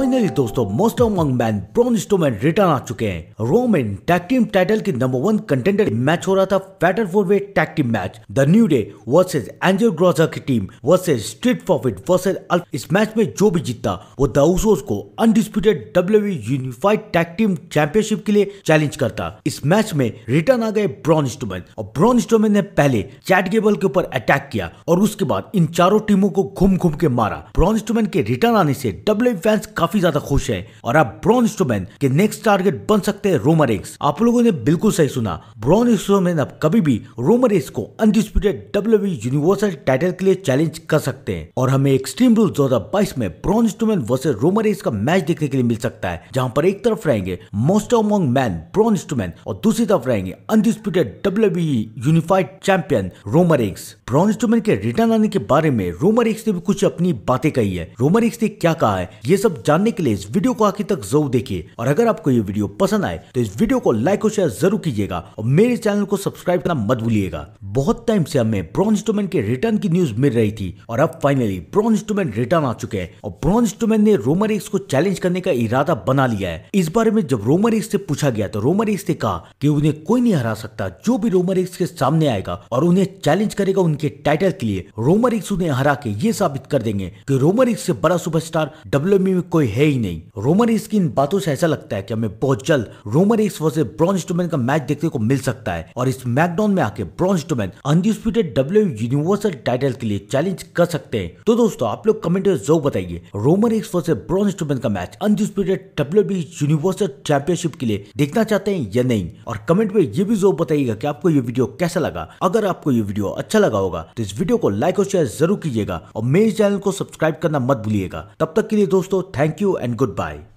Finally दोस्तों most of among man Braun Strowman return आ चुके हैं रोमैन टैग टीम टाइटल की नंबर वन कंटेंडर मैच हो रहा था fatal four way tag team match the new day versus Angel Garza की team versus street profit versus इस match में जो भी जीतता वो दाउसोस को undisputed W unified tag team championship के लिए चैलेंज करता इस मैच में रिटर्न आ गए ब्रॉन स्टोमैन और ब्रॉन स्टोमैन ने पहले चैट गेबल के ऊपर अटैक किया और उसके बाद इन चारों टीमों को घूम घूम के मारा ब्रॉन स्टोमैन के रिटर्न आने से डब्ल्यू फैंस काफी काफी ज्यादा खुश है और अब ब्रॉन स्टोमैन के नेक्स्ट टारगेट बन सकते हैं रोमर एक्स आप लोगों ने बिल्कुल सही सुना ब्रॉन स्टोमैन अब कभी भी रोमर एक्स को अनडिस्प्यूटेड डब्ल्यू यूनिवर्सल टाइटल के लिए चैलेंज कर सकते हैं और हमें एक्सट्रीम रूल दो में Braun Strowman versus Roman Reigns का मैच देखने के लिए मिल सकता है जहां पर एक तरफ रहेंगे most among man Braun Strowman और दूसरी तरफ रहेंगे undisputed W unified champion Roman Reigns Braun Strowman के रिटर्न आने के बारे में रोमर एक्स ने भी कुछ अपनी बातें कही है रोमर एक्स ने क्या कहा है ये सब जान जानने के लिए इस वीडियो को आखिर तक जरूर देखिए और अगर आपको ये वीडियो पसंद आए तो इस वीडियो को लाइक और शेयर जरूर कीजिएगा और मेरे चैनल को सब्सक्राइब करना मत भूलिएगा बहुत टाइम से हमें ब्रॉन्ज इंस्ट्रूमेंट के रिटर्न की न्यूज मिल रही थी और अब फाइनली ब्रॉन्ज इंस्ट्रूमेंट रिटर्न आ चुके हैं और ब्रॉन्ज इंस्ट्रूमेंट ने रोमर एक्स को चैलेंज करने का इरादा बना लिया है इस बारे में जब रोमर एक्स से पूछा गया तो रोमर एक्स ने कहा कि उन्हें कोई नहीं हरा सकता जो भी रोमर एक्स के सामने आएगा और उन्हें चैलेंज करेगा उनके टाइटल के लिए रोमर एक्स उन्हें हरा के ये साबित कर देंगे कि रोमर एक्स से बड़ा सुपरस्टार डब्ल्यू में कोई है ही नहीं रोमन रेस की इन बातों से ऐसा लगता है कि हमें बहुत जल्द Roman Reigns versus Braun Strowman का मैच देखने को मिल सकता है और इस मैकडॉन में आके Braun Strowman undisputed W universal title के लिए चैलेंज कर सकते हैं तो दोस्तों आप लोग कमेंट में जरूर बताइए Roman Reigns versus Braun Strowman का match undisputed W universal championship के लिए देखना चाहते हैं या नहीं और कमेंट में ये भी जरूर बताइएगा की आपको ये वीडियो कैसा लगा अगर आपको ये वीडियो अच्छा लगा होगा तो इस वीडियो को लाइक और शेयर जरूर कीजिएगा और मेरे चैनल को सब्सक्राइब करना मत भूलिएगा तब तक के लिए दोस्तों thank you Thank you and goodbye.